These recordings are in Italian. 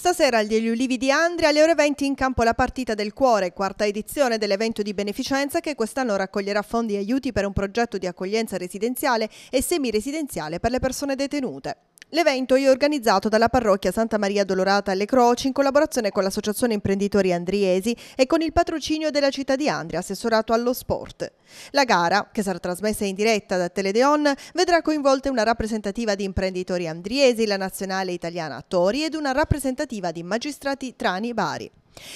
Stasera al Degli Ulivi di Andria alle ore 20 in campo la partita del cuore, quarta edizione dell'evento di beneficenza che quest'anno raccoglierà fondi e aiuti per un progetto di accoglienza residenziale e semiresidenziale per le persone detenute. L'evento è organizzato dalla parrocchia Santa Maria Dolorata alle Croci in collaborazione con l'associazione imprenditori andriesi e con il patrocinio della città di Andria, assessorato allo sport. La gara, che sarà trasmessa in diretta da Teledeon, vedrà coinvolte una rappresentativa di imprenditori andriesi, la nazionale italiana attori ed una rappresentativa di magistrati trani Bari.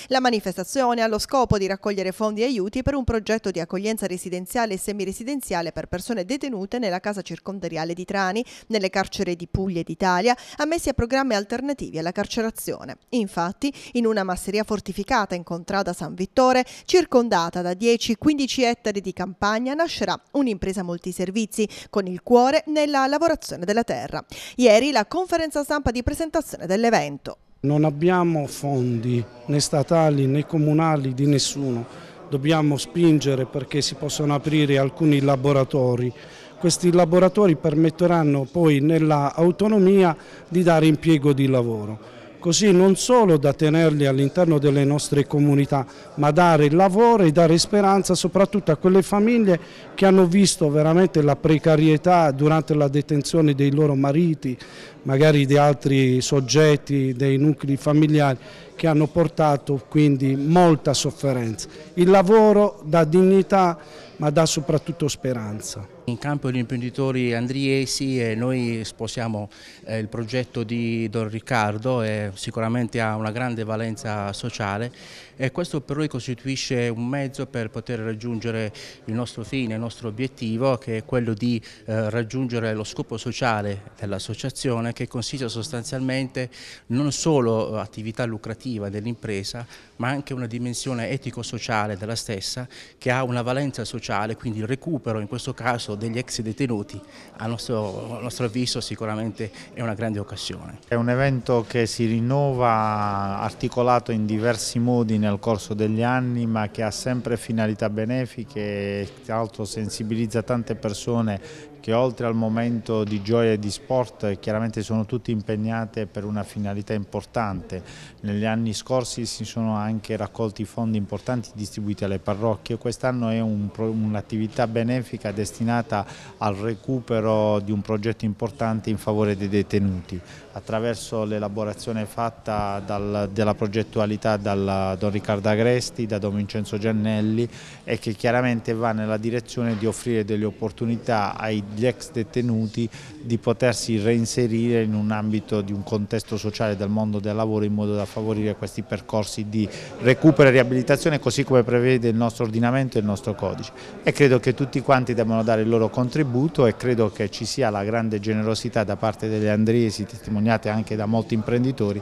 La manifestazione ha lo scopo di raccogliere fondi e aiuti per un progetto di accoglienza residenziale e semiresidenziale per persone detenute nella casa circondariale di Trani, nelle carceri di Puglia e d'Italia, ammessi a programmi alternativi alla carcerazione. Infatti, in una masseria fortificata in contrada San Vittore, circondata da 10-15 ettari di campagna, nascerà un'impresa multiservizi con il cuore nella lavorazione della terra. Ieri la conferenza stampa di presentazione dell'evento. Non abbiamo fondi né statali né comunali di nessuno, dobbiamo spingere perché si possano aprire alcuni laboratori. Questi laboratori permetteranno poi nella autonomia di dare impiego di lavoro, così non solo da tenerli all'interno delle nostre comunità, ma dare lavoro e dare speranza soprattutto a quelle famiglie che hanno visto veramente la precarietà durante la detenzione dei loro mariti, magari di altri soggetti, dei nuclei familiari, che hanno portato quindi molta sofferenza. Il lavoro dà dignità ma dà soprattutto speranza. In campo gli imprenditori andriesi e noi sposiamo eh, il progetto di Don Riccardo e sicuramente ha una grande valenza sociale e questo per noi costituisce un mezzo per poter raggiungere il nostro fine, il nostro nostro obiettivo che è quello di eh, raggiungere lo scopo sociale dell'associazione che consiste sostanzialmente non solo attività lucrativa dell'impresa ma anche una dimensione etico-sociale della stessa che ha una valenza sociale, quindi il recupero in questo caso degli ex detenuti a nostro, a nostro avviso sicuramente è una grande occasione. È un evento che si rinnova articolato in diversi modi nel corso degli anni ma che ha sempre finalità benefiche, e tra l'altro se sensibilizza tante persone che oltre al momento di gioia e di sport chiaramente sono tutte impegnate per una finalità importante. Negli anni scorsi si sono anche raccolti fondi importanti distribuiti alle parrocchie, quest'anno è un'attività benefica destinata al recupero di un progetto importante in favore dei detenuti attraverso l'elaborazione fatta dal, della progettualità da Don Riccardo Agresti, da Don Vincenzo Giannelli e che chiaramente va nella direzione di offrire delle opportunità ai gli ex detenuti di potersi reinserire in un ambito di un contesto sociale del mondo del lavoro in modo da favorire questi percorsi di recupero e riabilitazione così come prevede il nostro ordinamento e il nostro codice e credo che tutti quanti debbano dare il loro contributo e credo che ci sia la grande generosità da parte delle andriesi testimoniate anche da molti imprenditori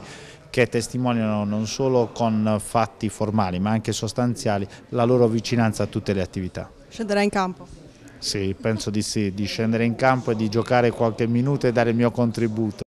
che testimoniano non solo con fatti formali ma anche sostanziali la loro vicinanza a tutte le attività. Scenderà in campo. Sì, penso di sì, di scendere in campo e di giocare qualche minuto e dare il mio contributo.